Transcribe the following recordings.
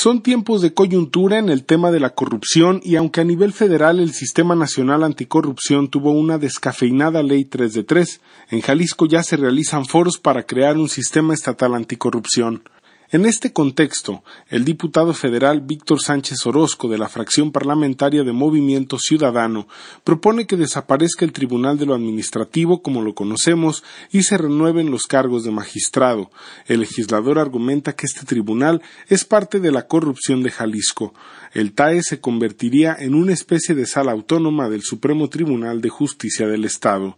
Son tiempos de coyuntura en el tema de la corrupción y aunque a nivel federal el Sistema Nacional Anticorrupción tuvo una descafeinada ley 3 de 3, en Jalisco ya se realizan foros para crear un sistema estatal anticorrupción. En este contexto, el diputado federal Víctor Sánchez Orozco de la fracción parlamentaria de Movimiento Ciudadano propone que desaparezca el Tribunal de lo Administrativo como lo conocemos y se renueven los cargos de magistrado. El legislador argumenta que este tribunal es parte de la corrupción de Jalisco. El TAE se convertiría en una especie de sala autónoma del Supremo Tribunal de Justicia del Estado.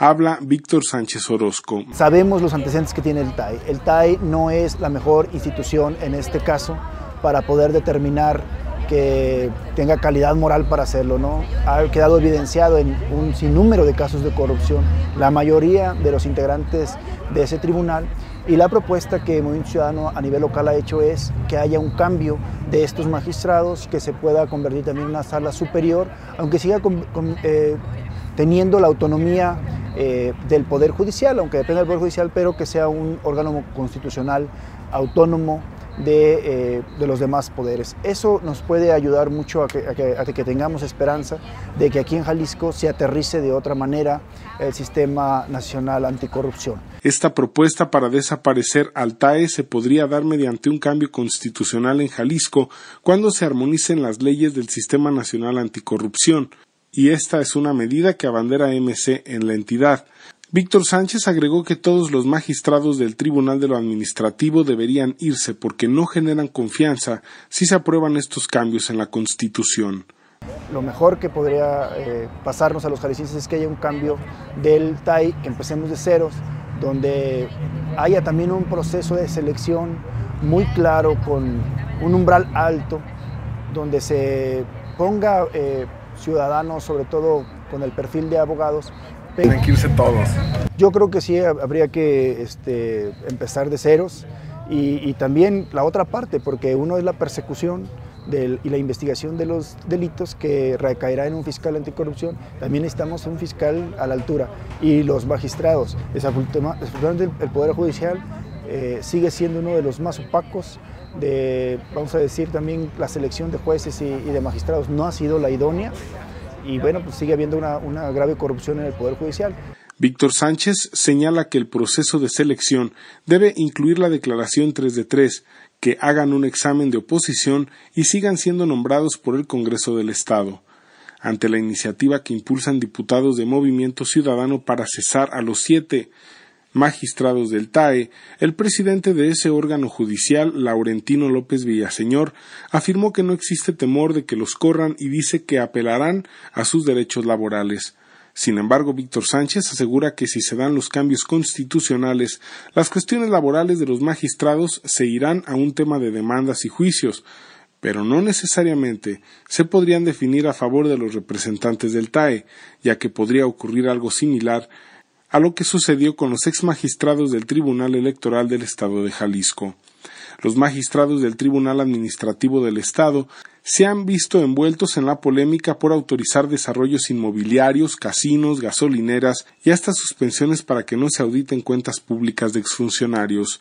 Habla Víctor Sánchez Orozco. Sabemos los antecedentes que tiene el TAI. El TAI no es la mejor institución en este caso para poder determinar que tenga calidad moral para hacerlo, ¿no? Ha quedado evidenciado en un sinnúmero de casos de corrupción la mayoría de los integrantes de ese tribunal y la propuesta que Movimiento Ciudadano a nivel local ha hecho es que haya un cambio de estos magistrados, que se pueda convertir también en una sala superior, aunque siga eh, teniendo la autonomía eh, del Poder Judicial, aunque dependa del Poder Judicial, pero que sea un órgano constitucional autónomo de, eh, los demás poderes. Eso nos puede ayudar mucho a que, a que, tengamos esperanza de que aquí en Jalisco se aterrice de otra manera el sistema nacional anticorrupción. Esta propuesta para desaparecer al TAE se podría dar mediante un cambio constitucional en Jalisco cuando se armonicen las leyes del sistema nacional anticorrupción y esta es una medida que abandera MC en la entidad. Víctor Sánchez agregó que todos los magistrados del Tribunal de lo Administrativo deberían irse porque no generan confianza si se aprueban estos cambios en la Constitución. Lo mejor que podría eh, pasarnos a los jaliscienses es que haya un cambio del TAI, que empecemos de ceros, donde haya también un proceso de selección muy claro, con un umbral alto, donde se ponga eh, ciudadanos, sobre todo con el perfil de abogados. Tienen que irse todos. Yo creo que sí habría que este, empezar de ceros y, también la otra parte, porque uno es la persecución y la investigación de los delitos que recaerá en un fiscal anticorrupción. También estamos un fiscal a la altura y los magistrados. Desafortunadamente el Poder Judicial eh, sigue siendo uno de los más opacos. De, vamos a decir también la selección de jueces y, de magistrados no ha sido la idónea y bueno, pues sigue habiendo una, una grave corrupción en el Poder Judicial. Víctor Sánchez señala que el proceso de selección debe incluir la declaración 3 de 3, que hagan un examen de oposición y sigan siendo nombrados por el Congreso del Estado. Ante la iniciativa que impulsan diputados de Movimiento Ciudadano para cesar a los siete magistrados del TAE, el presidente de ese órgano judicial, Laurentino López Villaseñor, afirmó que no existe temor de que los corran y dice que apelarán a sus derechos laborales. Sin embargo, Víctor Sánchez asegura que si se dan los cambios constitucionales, las cuestiones laborales de los magistrados se irán a un tema de demandas y juicios, pero no necesariamente se podrían definir a favor de los representantes del TAE, ya que podría ocurrir algo similar a lo que sucedió con los ex magistrados del Tribunal Electoral del Estado de Jalisco. Los magistrados del Tribunal Administrativo del Estado se han visto envueltos en la polémica por autorizar desarrollos inmobiliarios, casinos, gasolineras y hasta suspensiones para que no se auditen cuentas públicas de exfuncionarios.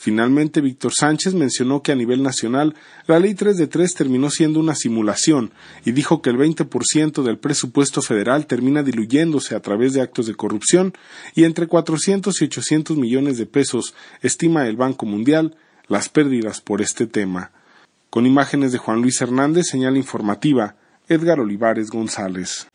Finalmente, Víctor Sánchez mencionó que a nivel nacional la Ley 3 de 3 terminó siendo una simulación y dijo que el 20% del presupuesto federal termina diluyéndose a través de actos de corrupción y entre 400 y 800 millones de pesos, estima el Banco Mundial, las pérdidas por este tema. Con imágenes de Juan Luis Hernández, señal informativa, Edgar Olivares González.